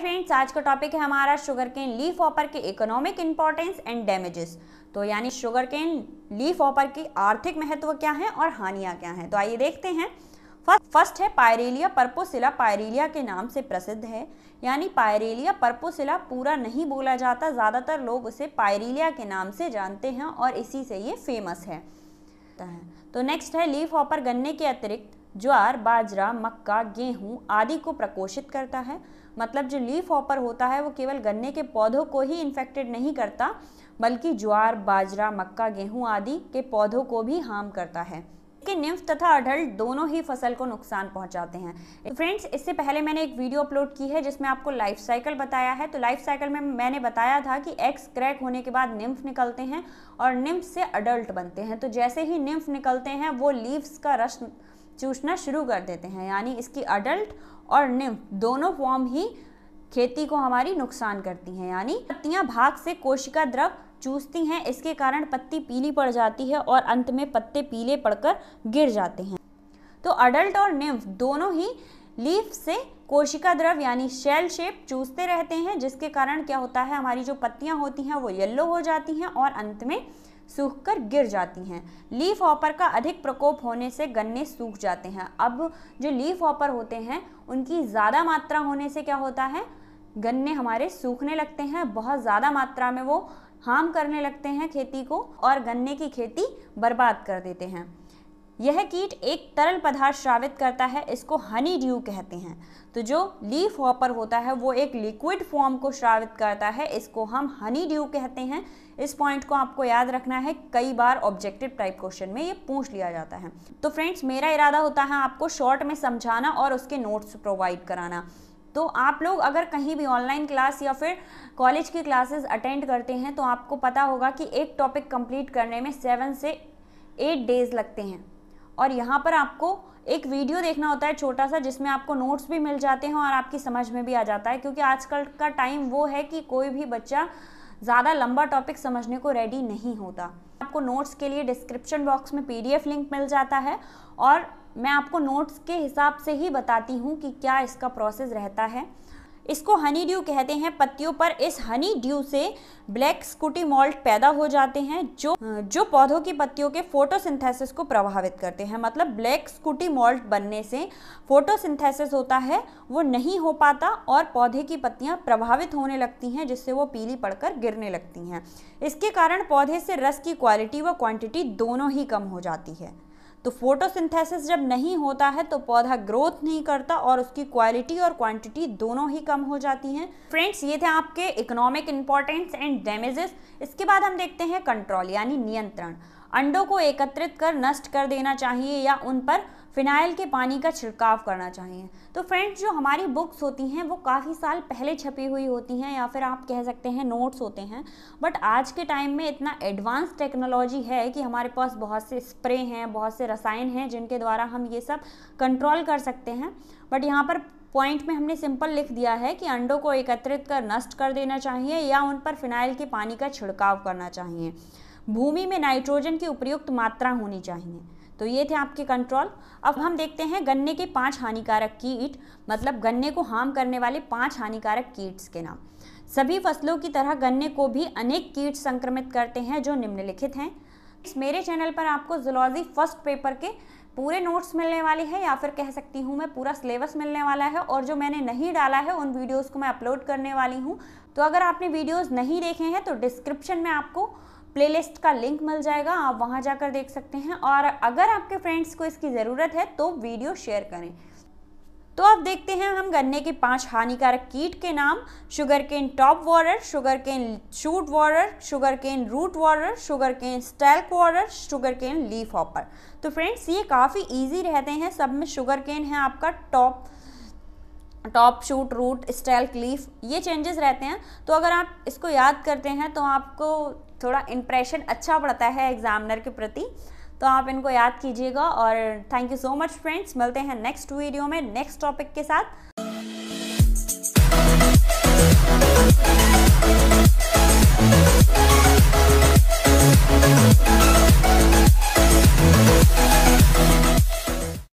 friends आज का topic है हमारा शुगर केन लीफ ऑपर के इकोनॉमिक इंपॉर्टेंस एंड डैमेजेस तो यानी शुगर केन लीफ ऑपर की आर्थिक महत्व क्या है और हानियां क्या हैं तो आइए देखते हैं फर्स्ट है पायरेलिया पर्पोसिला पायरेलिया के नाम से प्रसिद्ध है यानी पायरेलिया पर्पोसिला पूरा नहीं बोला जाता ज़्यादातर लोग उसे पायरेलिया के नाम से जानते हैं और इसी से ये फेमस है तो नेक्स्ट है लीफ ऑपर गन्ने के अतिरिक्त ज्वार बाजरा मक्का गेहूँ आदि को प्रकोषित करता है मतलब जो लीफ ऑपर होता है वो केवल गन्ने के पौधों को ही इन्फेक्टेड नहीं करता बल्कि ज्वार बाजरा मक्का गेहूँ आदि के पौधों को भी हार्म करता है कि निम्फ तथा अडल्ट दोनों ही फसल को नुकसान पहुंचाते हैं फ्रेंड्स इससे पहले मैंने एक वीडियो अपलोड की है जिसमें आपको लाइफ साइकिल बताया है तो लाइफ साइकिल में मैंने बताया था कि एक्स क्रैक होने के बाद निम्फ निकलते हैं और निम्फ से अडल्ट बनते हैं तो जैसे ही निम्फ निकलते हैं वो लीव्स का रस चूसना शुरू कर देते हैं यानी इसकी अडल्ट और निम्फ दोनों फॉर्म ही खेती को हमारी नुकसान करती हैं यानी पत्तियां भाग से कोशिका द्रव चूसती हैं इसके कारण पत्ती पीली पड़ जाती है और अंत में पत्ते पीले पड़कर गिर जाते हैं तो अडल्ट और निम्फ दोनों ही लीफ से कोशिका द्रव यानी शेल शेप चूसते रहते हैं जिसके कारण क्या होता है हमारी जो पत्तियां होती हैं वो येल्लो हो जाती हैं और अंत में सूखकर गिर जाती हैं लीफ ऑपर का अधिक प्रकोप होने से गन्ने सूख जाते हैं अब जो लीफ ऑपर होते हैं उनकी ज़्यादा मात्रा होने से क्या होता है गन्ने हमारे सूखने लगते हैं बहुत ज़्यादा मात्रा में वो हार्म करने लगते हैं खेती को और गन्ने की खेती बर्बाद कर देते हैं यह कीट एक तरल पदार्थ श्रावित करता है इसको हनी ड्यू कहते हैं तो जो लीफ हॉपर होता है वो एक लिक्विड फॉर्म को श्रावित करता है इसको हम हनी ड्यू कहते हैं इस पॉइंट को आपको याद रखना है कई बार ऑब्जेक्टिव टाइप क्वेश्चन में ये पूछ लिया जाता है तो फ्रेंड्स मेरा इरादा होता है आपको शॉर्ट में समझाना और उसके नोट्स प्रोवाइड कराना तो आप लोग अगर कहीं भी ऑनलाइन क्लास या फिर कॉलेज की क्लासेस अटेंड करते हैं तो आपको पता होगा कि एक टॉपिक कंप्लीट करने में सेवन से एट डेज़ लगते हैं और यहाँ पर आपको एक वीडियो देखना होता है छोटा सा जिसमें आपको नोट्स भी मिल जाते हैं और आपकी समझ में भी आ जाता है क्योंकि आजकल का टाइम वो है कि कोई भी बच्चा ज़्यादा लंबा टॉपिक समझने को रेडी नहीं होता आपको नोट्स के लिए डिस्क्रिप्शन बॉक्स में पीडीएफ लिंक मिल जाता है और मैं आपको नोट्स के हिसाब से ही बताती हूँ कि क्या इसका प्रोसेस रहता है इसको हनी ड्यू कहते हैं पत्तियों पर इस हनी ड्यू से ब्लैक स्कूटी मॉल्ट पैदा हो जाते हैं जो जो पौधों की पत्तियों के फोटोसिंथेसिस को प्रभावित करते हैं मतलब ब्लैक स्कूटी मॉल्ट बनने से फोटोसिंथेसिस होता है वो नहीं हो पाता और पौधे की पत्तियां प्रभावित होने लगती हैं जिससे वो पीली पड़कर गिरने लगती हैं इसके कारण पौधे से रस की क्वालिटी व क्वांटिटी दोनों ही कम हो जाती है तो फोटोसिंथेसिस जब नहीं होता है तो पौधा ग्रोथ नहीं करता और उसकी क्वालिटी और क्वांटिटी दोनों ही कम हो जाती हैं फ्रेंड्स ये थे आपके इकोनॉमिक इंपॉर्टेंस एंड डैमेजेस इसके बाद हम देखते हैं कंट्रोल यानी नियंत्रण अंडों को एकत्रित कर नष्ट कर देना चाहिए या उन पर फिनाइल के पानी का छिड़काव करना चाहिए तो फ्रेंड्स जो हमारी बुक्स होती हैं वो काफ़ी साल पहले छपी हुई होती हैं या फिर आप कह सकते हैं नोट्स होते हैं बट आज के टाइम में इतना एडवांस टेक्नोलॉजी है कि हमारे पास बहुत से स्प्रे हैं बहुत से रसायन हैं जिनके द्वारा हम ये सब कंट्रोल कर सकते हैं बट यहाँ पर पॉइंट में हमने सिंपल लिख दिया है कि अंडों को एकत्रित कर नष्ट कर देना चाहिए या उन पर फिनाइल के पानी का छिड़काव करना चाहिए भूमि में नाइट्रोजन की उपयुक्त मात्रा होनी चाहिए तो ये थे आपके कंट्रोल अब हम देखते हैं गन्ने के पांच हानिकारक कीट मतलब गन्ने को हार्म करने वाले पांच हानिकारक कीट्स के नाम सभी फसलों की तरह गन्ने को भी अनेक कीट संक्रमित करते हैं जो निम्नलिखित हैं मेरे चैनल पर आपको जुलॉजी फर्स्ट पेपर के पूरे नोट्स मिलने वाले हैं या फिर कह सकती हूँ मैं पूरा सिलेबस मिलने वाला है और जो मैंने नहीं डाला है उन वीडियोज़ को मैं अपलोड करने वाली हूँ तो अगर आपने वीडियोज नहीं देखे हैं तो डिस्क्रिप्शन में आपको प्लेलिस्ट का लिंक मिल जाएगा आप वहाँ जाकर देख सकते हैं और अगर आपके फ्रेंड्स को इसकी ज़रूरत है तो वीडियो शेयर करें तो अब देखते हैं हम गन्ने के पांच हानिकारक कीट के नाम sugar cane top borer sugar cane shoot borer sugar cane root borer sugar cane stalk borer sugar cane leaf hopper तो फ्रेंड्स ये काफ़ी इजी रहते हैं सब में शुगर केन है आपका top top shoot root stalk leaf ये चेंजेस रहते हैं तो अगर आप इसको याद करते हैं तो आपको थोड़ा इम्प्रेशन अच्छा पड़ता है एग्ज़ामिनर के प्रति तो आप इनको याद कीजिएगा और thank you so much friends मिलते हैं नेक्स्ट वीडियो में नेक्स्ट टॉपिक के साथ